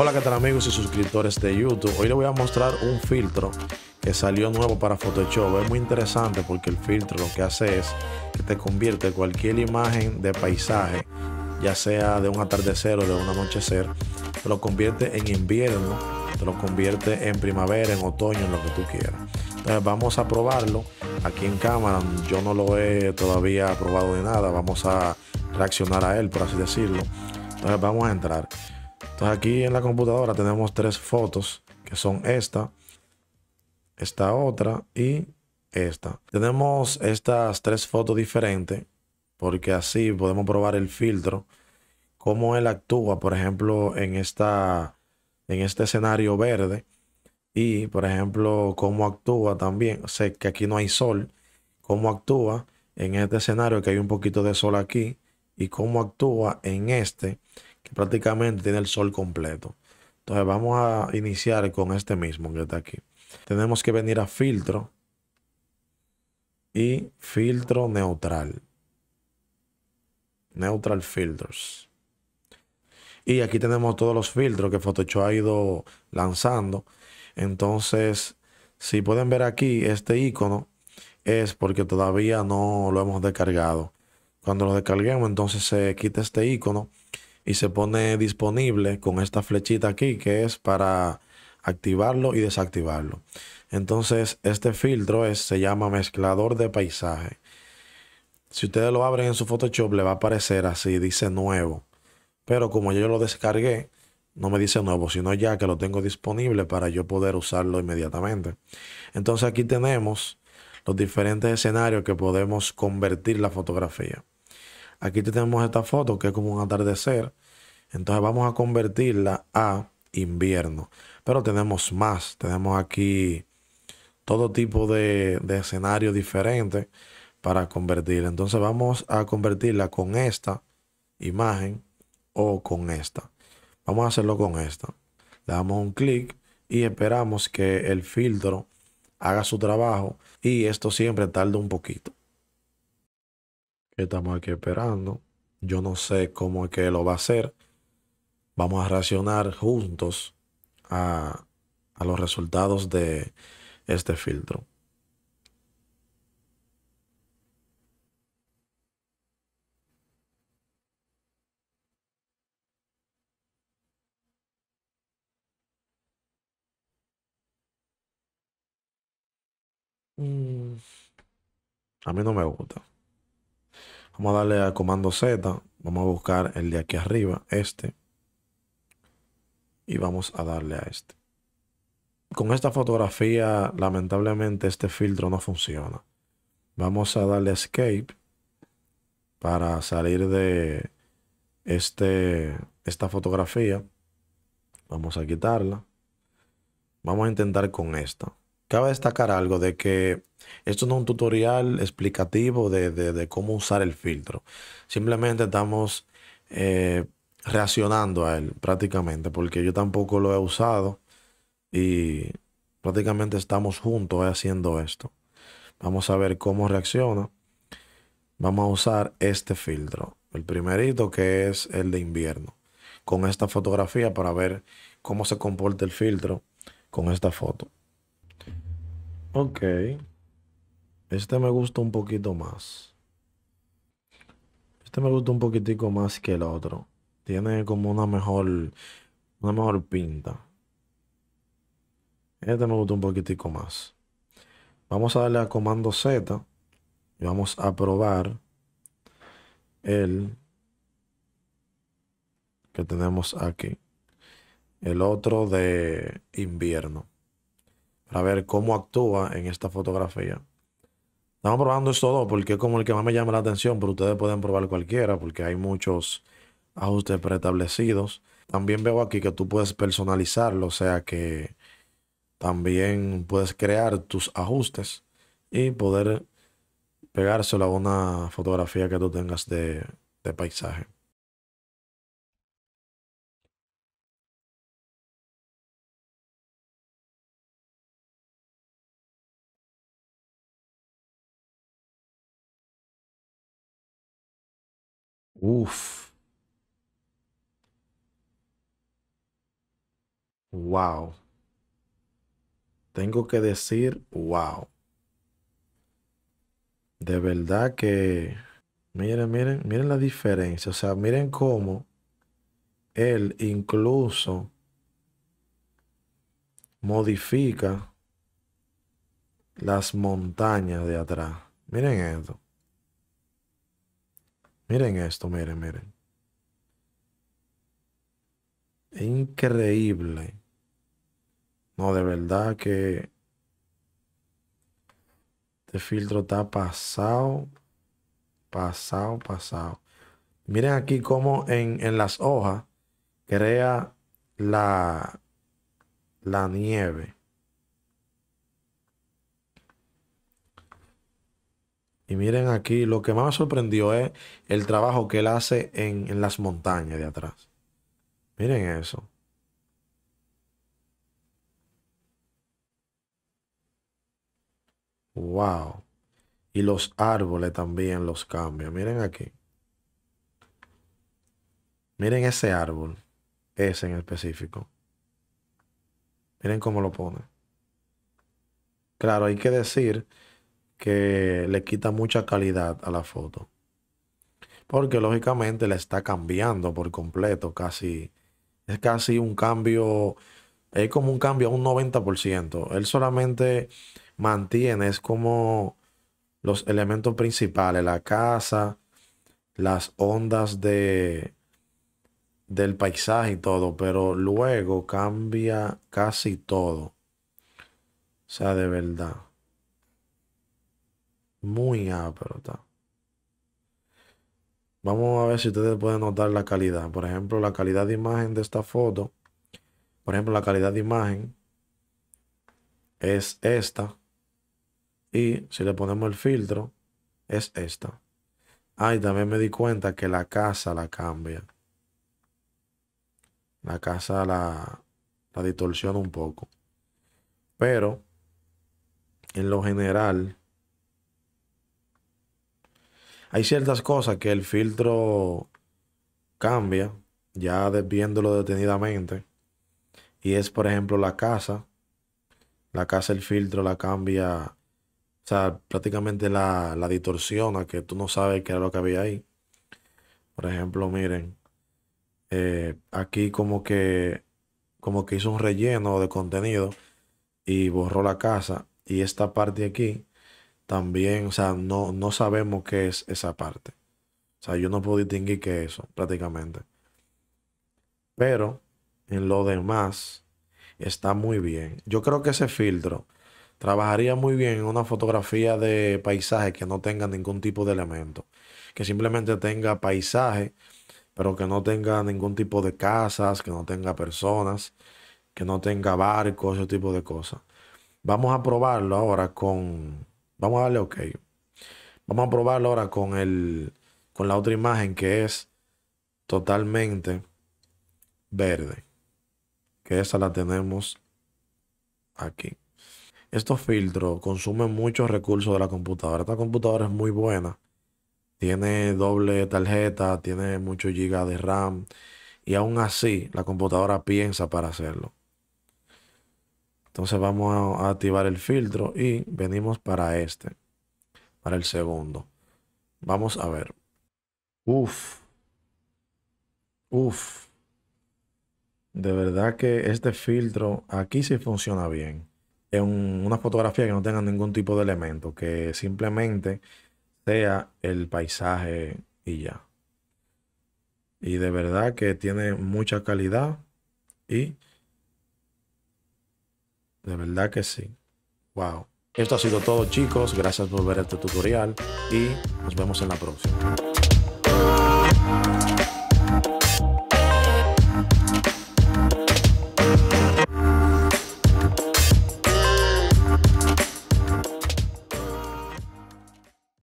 Hola que tal amigos y suscriptores de YouTube, hoy les voy a mostrar un filtro que salió nuevo para Photoshop, es muy interesante porque el filtro lo que hace es que te convierte cualquier imagen de paisaje, ya sea de un atardecer o de un anochecer, lo convierte en invierno, te lo convierte en primavera, en otoño, en lo que tú quieras. Entonces vamos a probarlo aquí en cámara, yo no lo he todavía probado de nada, vamos a reaccionar a él por así decirlo. Entonces vamos a entrar aquí en la computadora tenemos tres fotos, que son esta, esta otra y esta. Tenemos estas tres fotos diferentes, porque así podemos probar el filtro, cómo él actúa, por ejemplo, en, esta, en este escenario verde. Y, por ejemplo, cómo actúa también. Sé que aquí no hay sol. Cómo actúa en este escenario que hay un poquito de sol aquí. Y cómo actúa en este prácticamente tiene el sol completo. Entonces vamos a iniciar con este mismo que está aquí. Tenemos que venir a filtro y filtro neutral. Neutral filters. Y aquí tenemos todos los filtros que Photoshop ha ido lanzando. Entonces, si pueden ver aquí este icono, es porque todavía no lo hemos descargado. Cuando lo descarguemos, entonces se quita este icono y se pone disponible con esta flechita aquí que es para activarlo y desactivarlo. Entonces este filtro es, se llama mezclador de paisaje. Si ustedes lo abren en su Photoshop le va a aparecer así, dice nuevo. Pero como yo lo descargué, no me dice nuevo, sino ya que lo tengo disponible para yo poder usarlo inmediatamente. Entonces aquí tenemos los diferentes escenarios que podemos convertir la fotografía. Aquí tenemos esta foto que es como un atardecer. Entonces vamos a convertirla a invierno. Pero tenemos más. Tenemos aquí todo tipo de, escenario diferente para convertirla. Entonces vamos a convertirla con esta imagen o con esta. Vamos a hacerlo con esta. Le damos un clic y esperamos que el filtro haga su trabajo y esto siempre tarda un poquito. Estamos aquí esperando. Yo no sé cómo es que lo va a hacer. Vamos a reaccionar juntos a, a los resultados de este filtro. Mm, a mí no me gusta. Vamos a darle al comando Z. Vamos a buscar el de aquí arriba, este. Y vamos a darle a este. Con esta fotografía, lamentablemente, este filtro no funciona. Vamos a darle a Escape para salir de este, esta fotografía. Vamos a quitarla. Vamos a intentar con esta. Cabe destacar algo de que esto no es un tutorial explicativo de, cómo usar el filtro. Simplemente estamos eh, reaccionando a él prácticamente, porque yo tampoco lo he usado y prácticamente estamos juntos eh, haciendo esto. Vamos a ver cómo reacciona. Vamos a usar este filtro, el primerito que es el de invierno, con esta fotografía para ver cómo se comporta el filtro con esta foto. Ok. Este me gusta un poquito más. Este me gusta un poquitico más que el otro. Tiene como una mejor, una mejor pinta. Este me gusta un poquitico más. Vamos a darle a comando Z y vamos a probar el que tenemos aquí. El otro de invierno para ver cómo actúa en esta fotografía. Estamos probando esto dos porque es como el que más me llama la atención, pero ustedes pueden probar cualquiera porque hay muchos ajustes preestablecidos. También veo aquí que tú puedes personalizarlo, o sea que también puedes crear tus ajustes y poder pegárselo a una fotografía que tú tengas de paisaje. Uf. Wow. Tengo que decir, wow. De verdad que, miren, miren, miren la diferencia. O sea, miren cómo él incluso modifica las montañas de atrás. Miren esto. Miren esto, miren, miren. Increíble. No, de verdad que este filtro está pasado, pasado, pasado. Miren aquí cómo en, en las hojas crea la, la nieve. Y miren aquí, lo que más me sorprendió es el trabajo que él hace en, las montañas de atrás. Miren eso. Wow. Y los árboles también los cambia. Miren aquí. Miren ese árbol. Ese en específico. Miren cómo lo pone. Claro, hay que decir que le quita mucha calidad a la foto. Porque lógicamente la está cambiando por completo, casi. Es casi un cambio, es como un cambio a un 90%. Él solamente mantiene, es como los elementos principales, la casa, las ondas de, del paisaje y todo, pero luego cambia casi todo. O sea, de verdad. Muy está Vamos a ver si ustedes pueden notar la calidad. Por ejemplo, la calidad de imagen de esta foto. Por ejemplo, la calidad de imagen es esta. Y si le ponemos el filtro, es esta. Ahí también me di cuenta que la casa la cambia. La casa la, la distorsiona un poco. Pero, en lo general, hay ciertas cosas que el filtro cambia, ya viéndolo detenidamente. Y es, por ejemplo, la casa. La casa, el filtro la cambia. O sea, prácticamente la, la distorsiona, que tú no sabes qué era lo que había ahí. Por ejemplo, miren. Eh, aquí como que como que hizo un relleno de contenido y borró la casa. Y esta parte aquí también, o sea, no, no sabemos qué es esa parte. O sea, yo no puedo distinguir qué es eso, prácticamente. Pero en lo demás está muy bien. Yo creo que ese filtro trabajaría muy bien en una fotografía de paisaje que no tenga ningún tipo de elemento. Que simplemente tenga paisaje, pero que no tenga ningún tipo de casas, que no tenga personas, que no tenga barcos, ese tipo de cosas. Vamos a probarlo ahora con Vamos a darle OK. Vamos a probarlo ahora con, con la otra imagen que es totalmente verde. Que esa la tenemos aquí. Estos filtros consumen muchos recursos de la computadora. Esta computadora es muy buena. Tiene doble tarjeta, tiene muchos gigas de RAM. Y aún así, la computadora piensa para hacerlo. Entonces vamos a activar el filtro y venimos para este, para el segundo. Vamos a ver. Uf. Uf. De verdad que este filtro aquí sí funciona bien. En una fotografía que no tenga ningún tipo de elemento, que simplemente sea el paisaje y ya. Y de verdad que tiene mucha calidad y de verdad que sí. Wow. Esto ha sido todo chicos. Gracias por ver este tutorial y nos vemos en la próxima.